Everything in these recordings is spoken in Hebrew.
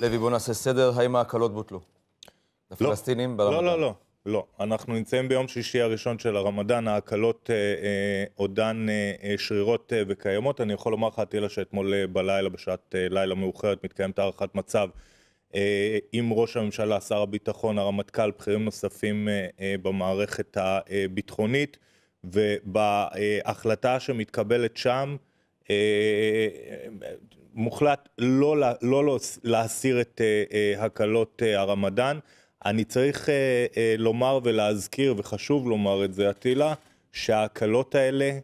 לוי, בוא נעשה סדר, האם ההקלות בוטלו? לא. לפלסטינים ברמדאן. לא, לא, לא. לא, אנחנו נמצאים ביום שישי הראשון של הרמדאן, ההקלות עודן אה, אה, עודן אה, אה, שרירות אה, וקיימות. אני יכול לומר לך, אטילה, שאתמול אה, בלילה, בשעת אה, לילה מאוחרת, מתקיימת הערכת מצב אה, עם ראש הממשלה, שר הביטחון, הרמטכ"ל, בכירים נוספים אה, אה, במערכת הביטחונית, ובהחלטה שמתקבלת שם, אה, מוחלט לא, לא, לא להסיר את אה, אה, הקלות הרמדאן. אני צריך לומר ולהזכיר, וחשוב לומר את זה, אטילה, שההקלות האלה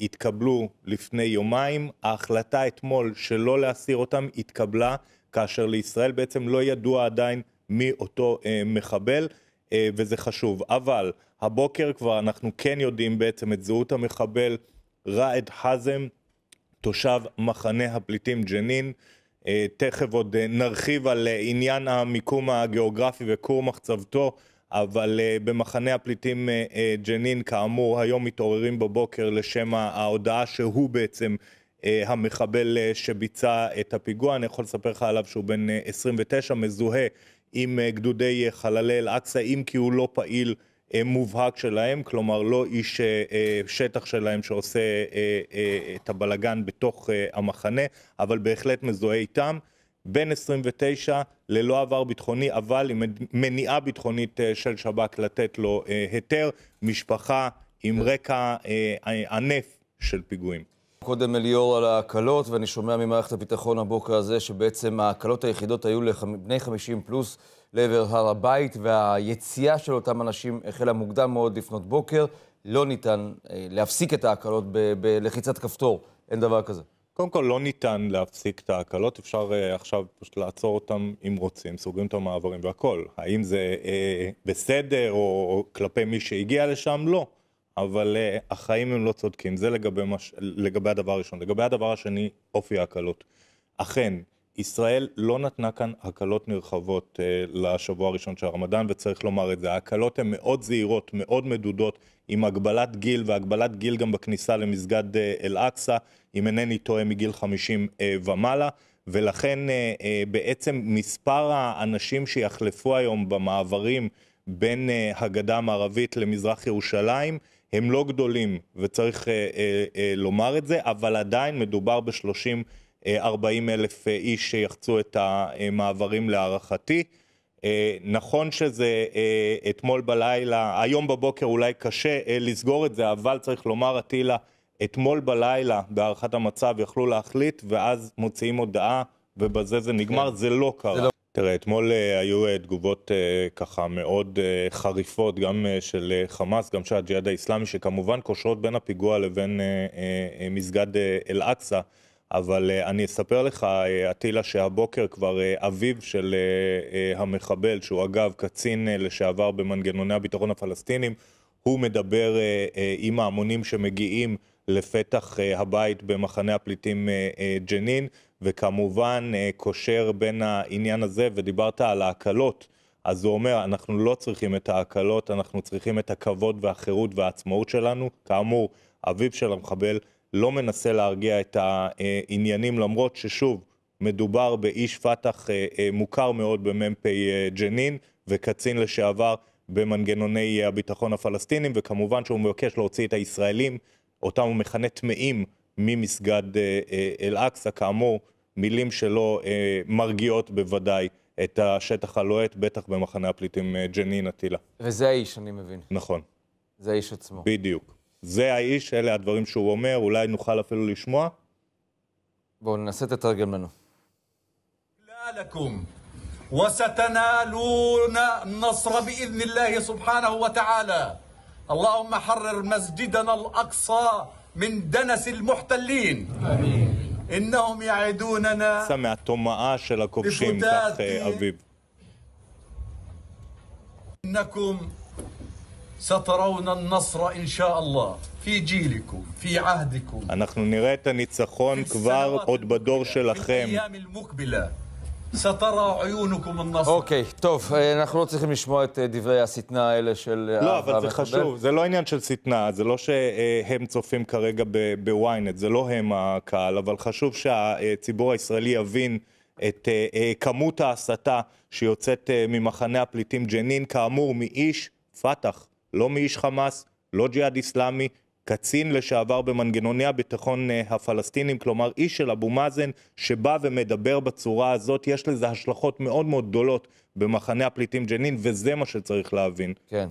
התקבלו לפני יומיים. ההחלטה אתמול שלא להסיר אותן התקבלה כאשר לישראל בעצם לא ידוע עדיין מי אותו מחבל, וזה חשוב. אבל הבוקר כבר אנחנו כן יודעים בעצם את זהות המחבל ראאד חאזם, תושב מחנה הפליטים ג'נין. אה, תכף עוד אה, נרחיב על אה, עניין המיקום הגיאוגרפי וכור מחצבתו, אבל במחנה הפליטים ג'נין, כאמור, היום מתעוררים בבוקר לשם ההודעה שהוא בעצם המחבל שביצע את הפיגוע. אני יכול לספר לך עליו שהוא בן 29, מזוהה עם גדודי חללי אל-אקצא, אם כי הוא לא פעיל. אה, מובהק שלהם, כלומר לא איש אה, אה, שטח שלהם שעושה את הבלגן בתוך המחנה, אבל בהחלט מזוהה איתם. בין 29 ללא עבר ביטחוני, אבל עם מניעה ביטחונית של שב"כ לתת לו היתר, משפחה עם כן. רקע ענף של פיגועים. קודם אליאור על ההקלות, ואני שומע ממערכת הביטחון הבוקר הזה שבעצם ההקלות היחידות היו לבני 50 פלוס לעבר הר הבית, והיציאה של אותם אנשים החלה מוקדם מאוד לפנות בוקר. לא ניתן אה, להפסיק את ההקלות בלחיצת כפתור, אין דבר כזה. קודם כל, לא ניתן להפסיק את ההקלות, אפשר uh, עכשיו פשוט לעצור אותם אם רוצים, סוגרים את המעברים והכול. האם זה uh, בסדר או, או כלפי מי שהגיע לשם? לא. אבל uh, החיים הם לא צודקים, זה לגבי, מש... לגבי הדבר הראשון. לגבי הדבר השני, אופי ההקלות. אכן, ישראל לא נתנה כאן הקלות נרחבות uh, לשבוע הראשון של הרמדאן, וצריך לומר את זה. ההקלות הן מאוד זהירות, מאוד מדודות, עם הגבלת גיל, והגבלת גיל גם בכניסה למסגד uh, אל-אקצא, אם אינני טועה, מגיל 50 uh, ומעלה. ולכן uh, uh, בעצם מספר האנשים שיחלפו היום במעברים בין uh, הגדה המערבית למזרח ירושלים הם לא גדולים, וצריך אה, אה, אה, לומר את זה, אבל עדיין מדובר ב-30-40 אה, אלף אה, איש שיחצו את המעברים להערכתי. אה, נכון שזה אתמול בלילה, היום בבוקר אולי קשה לסגור את זה, אבל צריך לומר, אטילה, אתמול בלילה בהערכת המצב יכלו להחליט, ואז מוציאים הודעה, ובזה זה נגמר, כן. זה לא קרה. זה לא תראה, אתמול אה, היו אה, תגובות אה, ככה מאוד חריפות, גם של חמאס, גם של הג'יהאד האיסלאמי, שכמובן קושרות בין הפיגוע לבין מסגד אל-אקצא, אבל אני אספר לך, עטילה, שהבוקר כבר אביו של המחבל, שהוא אגב קצין לשעבר במנגנוני הביטחון הפלסטינים, הוא מדבר עם ההמונים שמגיעים לפתח אה, הבית במחנה הפליטים אה, אה, ג'נין, וכמובן קושר בין העניין הזה, ודיברת על ההקלות, אז הוא אומר, אנחנו לא צריכים את ההקלות, אנחנו צריכים את הכבוד והחירות והעצמאות שלנו. כאמור, אביו של המחבל לא מנסה להרגיע את העניינים, למרות ששוב, מדובר באיש פת"ח מוכר מאוד במ"פ ג'נין, וקצין לשעבר במנגנוני הביטחון הפלסטינים, וכמובן שהוא מבקש להוציא את הישראלים אותם הוא מכנה טמאים ממסגד אה, אה, אל-אקצא, כאמור, מילים שלו אה, מרגיעות בוודאי את השטח הלוהט, בטח במחנה הפליטים ג'נין אטילה. וזה האיש, אני מבין. נכון. זה האיש עצמו. בדיוק. זה האיש, אלה הדברים שהוא אומר, אולי נוכל אפילו לשמוע. בואו ננסה את לתרגם לנו. وستنالون נסרה بإذن אללה סובחנה وتعالى اللهم حرر مسجدنا الأقصى من دنس المحتلين آمين. إنهم يعدوننا سمعتم معاش لكبشيم أبيب إنكم سترون النصر إن شاء الله في جيلكم في عهدكم نحن نرى את كبار قد بدور בדור שלכם. في الأيام المقبلة سترى עיונכם النصر. אוקיי, טוב, אה, אנחנו לא צריכים לשמוע את אה, דברי השטנה האלה של... אה, לא, אבל זה חשוב, זה לא עניין של שטנה, זה לא שהם צופים כרגע בוויינט, זה לא הם הקהל, אבל חשוב שהציבור הישראלי יבין את כמות ההסתה שיוצאת ממחנה הפליטים ג'נין, כאמור, מאיש פת"ח, לא מאיש חמאס, לא ג'יהאד איסלאמי, קצין לשעבר במנגנוני הביטחון אה, הפלסטינים, כלומר איש של אבו מאזן שבא ומדבר בצורה הזאת, יש לזה השלכות מאוד מאוד גדולות במחנה הפליטים ג'נין, וזה מה שצריך להבין. כן.